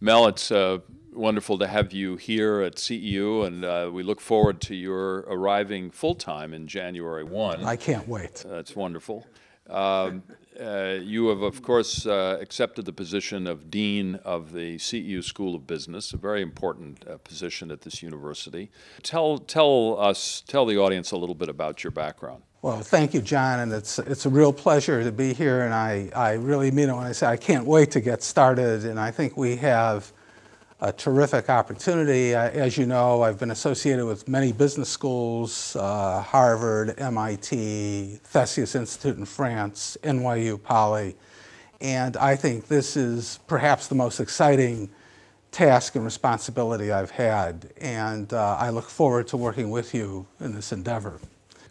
Mel, it's uh, wonderful to have you here at CEU, and uh, we look forward to your arriving full time in January 1. I can't wait. That's wonderful. Um, uh, you have, of course, uh, accepted the position of Dean of the CEU School of Business, a very important uh, position at this university. Tell, tell us, tell the audience a little bit about your background. Well, thank you, John, and it's, it's a real pleasure to be here, and I, I really mean it when I say I can't wait to get started, and I think we have a terrific opportunity. as you know, I've been associated with many business schools uh, Harvard, MIT, Theseus Institute in France, NYU Poly. And I think this is perhaps the most exciting task and responsibility I've had. And uh, I look forward to working with you in this endeavor.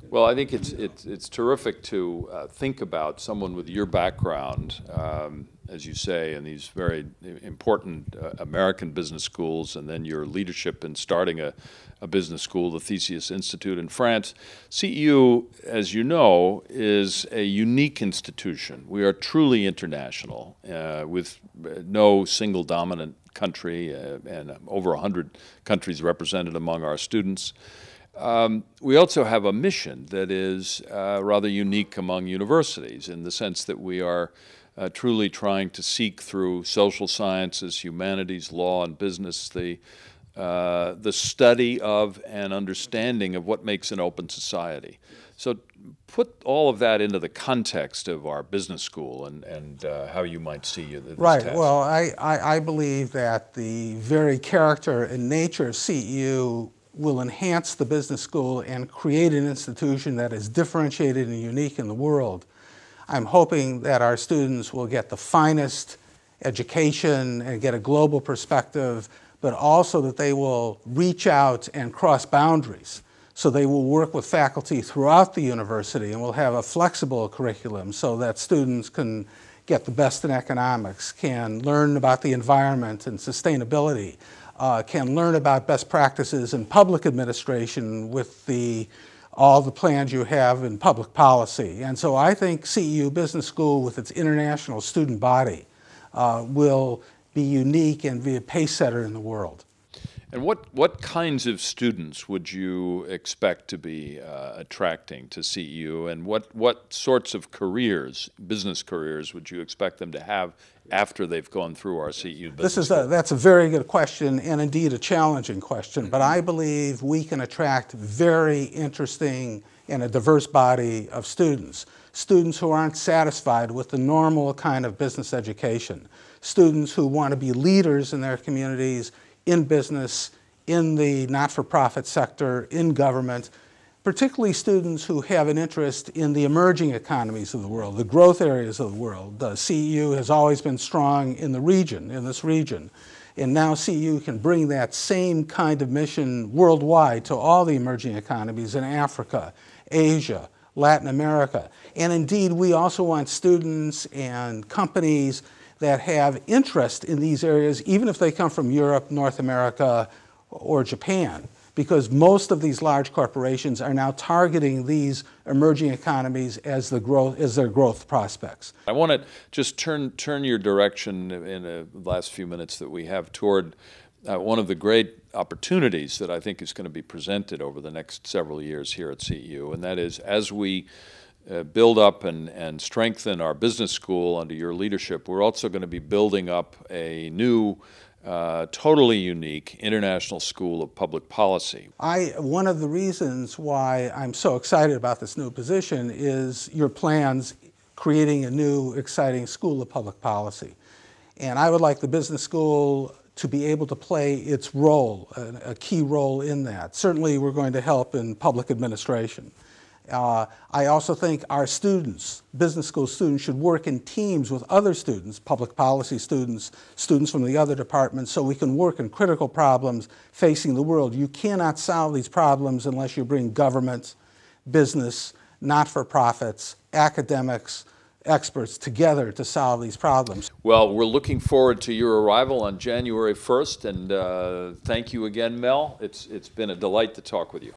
Well, I think it's, it's, it's terrific to uh, think about someone with your background um, as you say, in these very important uh, American business schools, and then your leadership in starting a, a, business school, the Theseus Institute in France. CEU, as you know, is a unique institution. We are truly international, uh, with uh, no single dominant country, uh, and over 100 countries represented among our students. Um, we also have a mission that is uh, rather unique among universities in the sense that we are uh, truly trying to seek through social sciences, humanities, law, and business the, uh, the study of and understanding of what makes an open society. So put all of that into the context of our business school and, and uh, how you might see this Right. Well, I, I, I, believe that the very character and nature of CEU will enhance the business school and create an institution that is differentiated and unique in the world. I'm hoping that our students will get the finest education and get a global perspective, but also that they will reach out and cross boundaries. So they will work with faculty throughout the university and will have a flexible curriculum so that students can get the best in economics, can learn about the environment and sustainability, uh, can learn about best practices in public administration with the all the plans you have in public policy. And so I think CEU Business School with its international student body uh, will be unique and be a pace setter in the world. And what, what kinds of students would you expect to be uh, attracting to CEU, and what, what sorts of careers, business careers, would you expect them to have after they've gone through our CEU? This is a, that's a very good question, and indeed a challenging question. Mm -hmm. But mm-hmm. I believe we can attract very interesting and a diverse body of students, students who aren't satisfied with the normal kind of business education, students who want to be leaders in their communities in business, in the not-for-profit sector, in government, particularly students who have an interest in the emerging economies of the world, the growth areas of the world. The CEU has always been strong in the region, in this region. And now CEU can bring that same kind of mission worldwide to all the emerging economies in Africa, Asia, Latin America. And indeed, we also want students and companies that have interest in these areas, even if they come from Europe, North America, or Japan, because most of these large corporations are now targeting these emerging economies as, the growth, as their growth prospects. I want to just turn, turn your direction in the last few minutes that we have toward uh, one of the great opportunities that I think is going to be presented over the next several years here at CEU, and that is as we uh, build up and, and strengthen our business school under your leadership, we're also going to be building up a new, uh, totally unique international school of public policy. I, one of the reasons why I'm so excited about this new position is your plans creating a new, exciting school of public policy. And I would like the business school to be able to play its role, a, a key role in that. Certainly, we're going to help in public administration. Uh, I also think our students, business school students, should work in teams with other students, public policy students, students from the other departments, so we can work on critical problems facing the world. You cannot solve these problems unless you bring government, business, not-for-profits, academics, experts together to solve these problems. Well, we're looking forward to your arrival on January 1st, and uh, thank you again, Mel. It's, it's been a delight to talk with you.